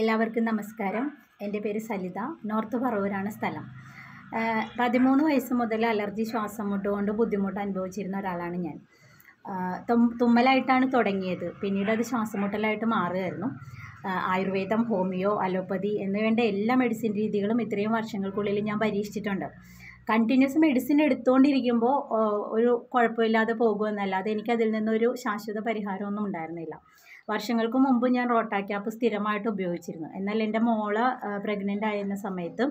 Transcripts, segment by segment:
എല്ലാവർക്കും നമസ്കാരം എൻ്റെ പേര് സലിത നോർത്ത് പറവൂരാണ് സ്ഥലം പതിമൂന്ന് വയസ്സ് മുതൽ അലർജി ശ്വാസം മുട്ടുകൊണ്ട് ബുദ്ധിമുട്ട് അനുഭവിച്ചിരുന്ന ഒരാളാണ് ഞാൻ തുമ്മലായിട്ടാണ് തുടങ്ങിയത് പിന്നീട് അത് ശ്വാസമുട്ടലായിട്ട് മാറുകയായിരുന്നു ആയുർവേദം ഹോമിയോ അലോപ്പതി എന്നിവേണ്ട എല്ലാ മെഡിസിൻ രീതികളും ഇത്രയും വർഷങ്ങൾക്കുള്ളിൽ ഞാൻ പരീക്ഷിച്ചിട്ടുണ്ട് കണ്ടിന്യൂസ് മെഡിസിൻ എടുത്തുകൊണ്ടിരിക്കുമ്പോൾ ഒരു കുഴപ്പമില്ലാതെ പോകുമെന്നല്ലാതെ എനിക്കതിൽ നിന്നൊരു ശാശ്വത പരിഹാരമൊന്നും ഉണ്ടായിരുന്നില്ല വർഷങ്ങൾക്ക് മുമ്പ് ഞാൻ റോട്ടാ ക്യാപ്പ് സ്ഥിരമായിട്ട് ഉപയോഗിച്ചിരുന്നു എന്നാൽ എൻ്റെ മോള് പ്രഗ്നൻ്റ് ആയിരുന്ന സമയത്ത്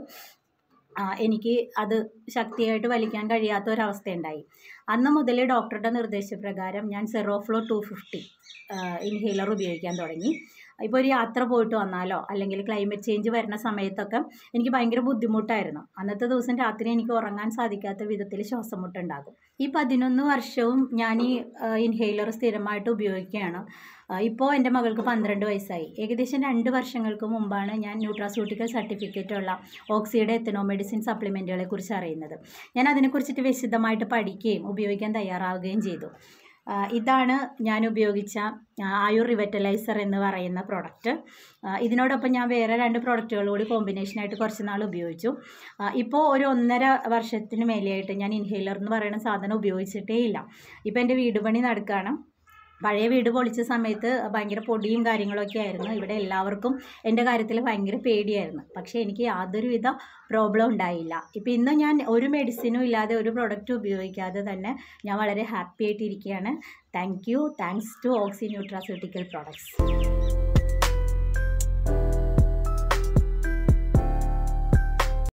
എനിക്ക് അത് ശക്തിയായിട്ട് വലിക്കാൻ കഴിയാത്ത ഒരവസ്ഥയുണ്ടായി അന്ന് മുതൽ ഡോക്ടറുടെ നിർദ്ദേശപ്രകാരം ഞാൻ സെറോഫ്ലോ ടു ഫിഫ്റ്റി ഇൻഹേലർ ഉപയോഗിക്കാൻ തുടങ്ങി ഇപ്പോൾ ഒരു യാത്ര പോയിട്ട് വന്നാലോ അല്ലെങ്കിൽ ക്ലൈമറ്റ് ചേഞ്ച് വരുന്ന സമയത്തൊക്കെ എനിക്ക് ഭയങ്കര ബുദ്ധിമുട്ടായിരുന്നു അന്നത്തെ ദിവസം രാത്രി എനിക്ക് ഉറങ്ങാൻ സാധിക്കാത്ത വിധത്തിൽ ശ്വാസം മുട്ടുണ്ടാകും ഈ പതിനൊന്ന് വർഷവും ഞാൻ ഈ ഇൻഹെയിലർ സ്ഥിരമായിട്ട് ഉപയോഗിക്കുകയാണ് ഇപ്പോൾ എൻ്റെ മകൾക്ക് പന്ത്രണ്ട് വയസ്സായി ഏകദേശം രണ്ട് വർഷങ്ങൾക്ക് മുമ്പാണ് ഞാൻ ന്യൂട്രാസ്യൂട്ടിക്കൽ ഉള്ള ഓക്സിയുടെ എത്തനോ മെഡിസിൻ കുറിച്ച് അറിയുന്നത് ഞാൻ അതിനെക്കുറിച്ചിട്ട് വിശദമായിട്ട് പഠിക്കുകയും ഉപയോഗിക്കാൻ തയ്യാറാവുകയും ചെയ്തു ഇതാണ് ഞാൻ ഉപയോഗിച്ച ആയുർ റിവറ്റലൈസർ എന്ന് പറയുന്ന പ്രോഡക്റ്റ് ഇതിനോടൊപ്പം ഞാൻ വേറെ രണ്ട് പ്രോഡക്റ്റുകൾ കൂടി കോമ്പിനേഷനായിട്ട് കുറച്ച് നാൾ ഉപയോഗിച്ചു ഇപ്പോൾ ഒരു ഒന്നര വർഷത്തിന് മേലെയായിട്ട് ഞാൻ ഇൻഹേലർ എന്ന് പറയുന്ന സാധനം ഉപയോഗിച്ചിട്ടേ ഇല്ല ഇപ്പോൾ എൻ്റെ വീട് പണി നടക്കുകയാണ് പഴയ വീട് പൊളിച്ച സമയത്ത് ഭയങ്കര പൊടിയും കാര്യങ്ങളൊക്കെ ആയിരുന്നു ഇവിടെ എല്ലാവർക്കും എൻ്റെ കാര്യത്തിൽ ഭയങ്കര പേടിയായിരുന്നു പക്ഷേ എനിക്ക് യാതൊരുവിധ പ്രോബ്ലം ഉണ്ടായില്ല ഇപ്പം ഇന്ന് ഞാൻ ഒരു മെഡിസിനും ഇല്ലാതെ ഒരു പ്രൊഡക്റ്റും ഉപയോഗിക്കാതെ തന്നെ ഞാൻ വളരെ ഹാപ്പി ആയിട്ടിരിക്കുകയാണ് thank you thanks to Oxy nutraceutical products